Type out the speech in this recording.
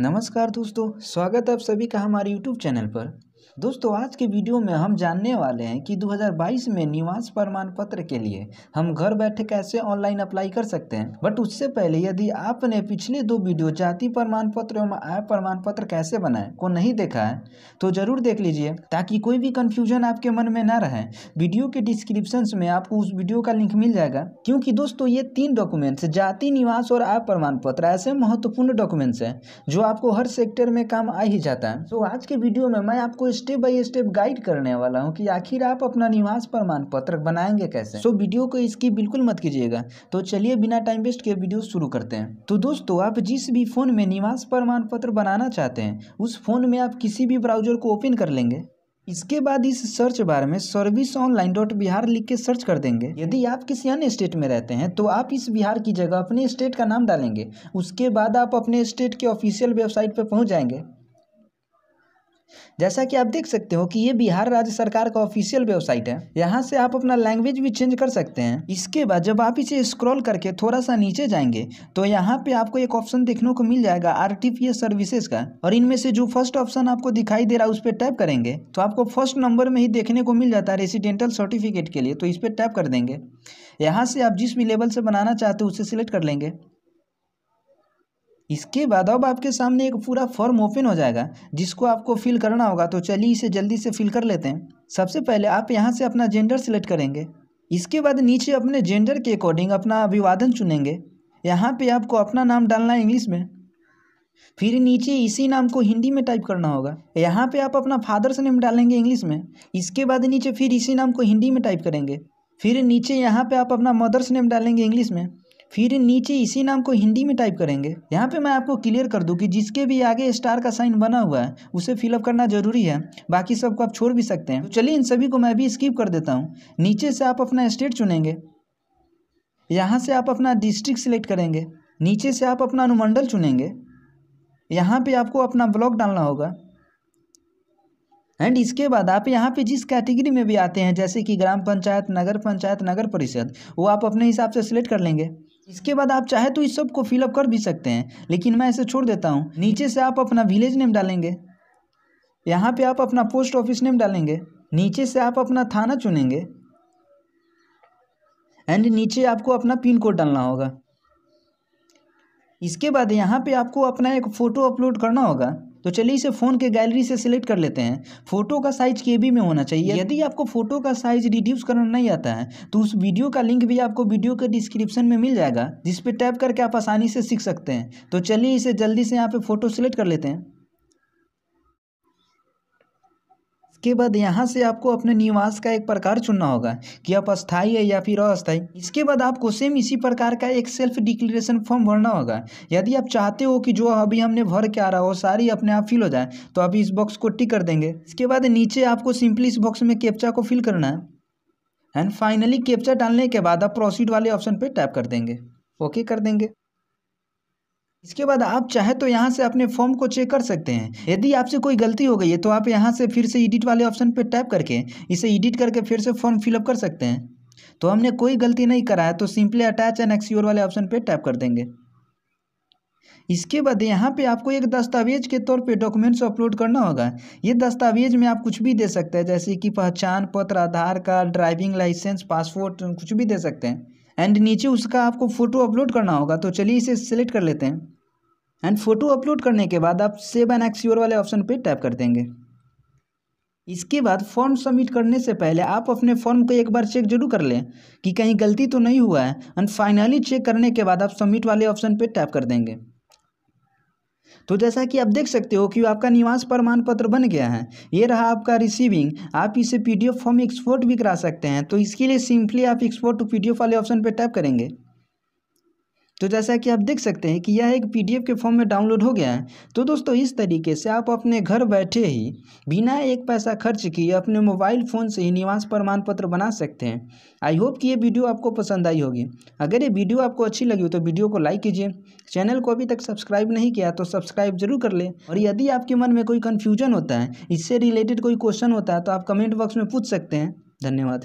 नमस्कार दोस्तों स्वागत है आप सभी का हमारे यूट्यूब चैनल पर दोस्तों आज के वीडियो में हम जानने वाले हैं कि 2022 में निवास प्रमाण पत्र के लिए हम घर बैठे कैसे ऑनलाइन अप्लाई कर सकते हैं बट उससे पहले यदि आपने पिछले दो वीडियो जाति प्रमाण पत्र एवं आय प्रमाण पत्र कैसे बनाए को नहीं देखा है तो जरूर देख लीजिए ताकि कोई भी कंफ्यूजन आपके मन में ना रहे वीडियो के डिस्क्रिप्शन में आपको उस वीडियो का लिंक मिल जाएगा क्योंकि दोस्तों ये तीन डॉक्यूमेंट्स जाति निवास और आय प्रमाण पत्र ऐसे महत्वपूर्ण डॉक्यूमेंट्स हैं जो आपको हर सेक्टर में काम आ ही जाता है तो आज के वीडियो में मैं आपको स्टेप बाय स्टेप गाइड करने वाला हूँ कि आखिर आप अपना निवास प्रमाण पत्र बनाएंगे कैसे सो वीडियो को इसकी बिल्कुल मत कीजिएगा तो चलिए बिना टाइम वेस्ट के वीडियो शुरू करते हैं तो दोस्तों आप जिस भी फ़ोन में निवास प्रमाण पत्र बनाना चाहते हैं उस फ़ोन में आप किसी भी ब्राउजर को ओपन कर लेंगे इसके बाद इस सर्च बार में सर्विस ऑनलाइन डॉट बिहार लिख के सर्च कर देंगे यदि आप किसी अन्य स्टेट में रहते हैं तो आप इस बिहार की जगह अपने स्टेट का नाम डालेंगे उसके बाद आप अपने स्टेट के ऑफिशियल वेबसाइट पर पहुंच जाएंगे जैसा कि आप देख सकते हो कि ये बिहार राज्य सरकार का ऑफिशियल वेबसाइट है यहाँ से आप अपना लैंग्वेज भी चेंज कर सकते हैं इसके बाद जब आप इसे स्क्रॉल करके थोड़ा सा नीचे जाएंगे तो यहाँ पे आपको एक ऑप्शन देखने को मिल जाएगा आर सर्विसेज का और इनमें से जो फर्स्ट ऑप्शन आपको दिखाई दे रहा है उस पर टैप करेंगे तो आपको फर्स्ट नंबर में ही देखने को मिल जाता है रेसिडेंटल सर्टिफिकेट के लिए तो इस पर टैप कर देंगे यहाँ से आप जिस भी लेवल से बनाना चाहते हो उसे सिलेक्ट कर लेंगे इसके बाद अब आपके सामने एक पूरा फॉर्म ओपन हो जाएगा जिसको आपको फिल करना होगा तो चलिए इसे जल्दी से फिल कर लेते हैं सबसे पहले आप यहाँ से अपना जेंडर सेलेक्ट करेंगे इसके बाद नीचे अपने जेंडर के अकॉर्डिंग अपना अभिवादन चुनेंगे यहाँ पे आपको अपना नाम डालना है इंग्लिश में फिर नीचे इसी नाम को हिंदी में टाइप करना होगा यहाँ पे आप अपना फादर्स नेम डालेंगे इंग्लिश में इसके बाद नीचे फिर इसी नाम को हिंदी में टाइप करेंगे फिर नीचे यहाँ पे आप अपना मदर्स नेम डालेंगे इंग्लिश में फिर नीचे इसी नाम को हिंदी में टाइप करेंगे यहाँ पे मैं आपको क्लियर कर दूँ कि जिसके भी आगे स्टार का साइन बना हुआ है उसे फिलअप करना जरूरी है बाकी सबको आप छोड़ भी सकते हैं तो चलिए इन सभी को मैं भी स्किप कर देता हूँ नीचे से आप अपना स्टेट चुनेंगे यहाँ से आप अपना डिस्ट्रिक्ट सिलेक्ट करेंगे नीचे से आप अपना अनुमंडल चुनेंगे यहाँ पर आपको अपना ब्लॉक डालना होगा एंड इसके बाद आप यहाँ पे जिस कैटेगरी में भी आते हैं जैसे कि ग्राम पंचायत नगर पंचायत नगर परिषद वो आप अपने हिसाब से सिलेक्ट कर लेंगे इसके बाद आप चाहे तो इस सब को फिलअप कर भी सकते हैं लेकिन मैं इसे छोड़ देता हूँ नीचे से आप अपना विलेज नेम डालेंगे यहाँ पे आप अपना पोस्ट ऑफिस नेम डालेंगे नीचे से आप अपना थाना चुनेंगे एंड नीचे आपको अपना पिन कोड डालना होगा इसके बाद यहाँ पे आपको अपना एक फ़ोटो अपलोड करना होगा तो चलिए इसे फ़ोन के गैलरी से सिलेक्ट कर लेते हैं फोटो का साइज़ के बी में होना चाहिए यदि आपको फोटो का साइज़ रिड्यूस करना नहीं आता है तो उस वीडियो का लिंक भी आपको वीडियो के डिस्क्रिप्शन में मिल जाएगा जिसपे टैप करके आप आसानी से सीख सकते हैं तो चलिए इसे जल्दी से यहाँ पर फ़ोटो सिलेक्ट कर लेते हैं इसके बाद यहाँ से आपको अपने निवास का एक प्रकार चुनना होगा कि आप अस्थाई है या फिर अस्थाई इसके बाद आपको सेम इसी प्रकार का एक सेल्फ डिक्लेरेशन फॉर्म भरना होगा यदि आप चाहते हो कि जो अभी हमने भर के आ रहा हो सारी अपने आप फिल हो जाए तो अभी इस बॉक्स को टिक कर देंगे इसके बाद नीचे आपको सिंपली इस बॉक्स में कैप्चा को फिल करना है एंड फाइनली कैप्चा डालने के बाद आप प्रोसीड वाले ऑप्शन पर टैप कर देंगे ओके कर देंगे इसके बाद आप चाहे तो यहाँ से अपने फॉर्म को चेक कर सकते हैं यदि आपसे कोई गलती हो गई है तो आप यहाँ से फिर से एडिट वाले ऑप्शन पर टैप करके इसे एडिट करके फिर से फॉर्म फिलअप कर सकते हैं तो हमने कोई गलती नहीं करा है तो सिंपली अटैच एंड एक्स्योर वाले ऑप्शन पर टैप कर देंगे इसके बाद यहाँ पे आपको एक दस्तावेज के तौर पे डॉक्यूमेंट्स अपलोड करना होगा ये दस्तावेज में आप कुछ भी दे सकते हैं जैसे कि पहचान पत्र Aadhaar card driving licence passport कुछ भी दे सकते हैं एंड नीचे उसका आपको फ़ोटो अपलोड करना होगा तो चलिए इसे सेलेक्ट कर लेते हैं एंड फ़ोटो अपलोड करने के बाद आप सेव एंड एक्स्योर वाले ऑप्शन पे टैप कर देंगे इसके बाद फॉर्म सबमिट करने से पहले आप अपने फॉर्म को एक बार चेक जरूर कर लें कि कहीं गलती तो नहीं हुआ है एंड फाइनली चेक करने के बाद आप सबमिट वाले ऑप्शन पर टैप कर देंगे तो जैसा कि आप देख सकते हो कि आपका निवास प्रमाण पत्र बन गया है ये रहा आपका रिसीविंग आप इसे पीडीएफ फॉर्म एक्सपोर्ट भी करा सकते हैं तो इसके लिए सिंपली आप एक्सपोर्ट टू पीडीएफ वाले ऑप्शन पर टैप करेंगे तो जैसा कि आप देख सकते हैं कि यह एक पीडीएफ के फॉर्म में डाउनलोड हो गया है तो दोस्तों इस तरीके से आप अपने घर बैठे ही बिना एक पैसा खर्च किए अपने मोबाइल फ़ोन से ही निवास प्रमाण पत्र बना सकते हैं आई होप कि ये वीडियो आपको पसंद आई होगी अगर ये वीडियो आपको अच्छी लगी हो तो वीडियो को लाइक कीजिए चैनल को अभी तक सब्सक्राइब नहीं किया तो सब्सक्राइब जरूर कर लें और यदि आपके मन में कोई कन्फ्यूजन होता है इससे रिलेटेड कोई क्वेश्चन होता है तो आप कमेंट बॉक्स में पूछ सकते हैं धन्यवाद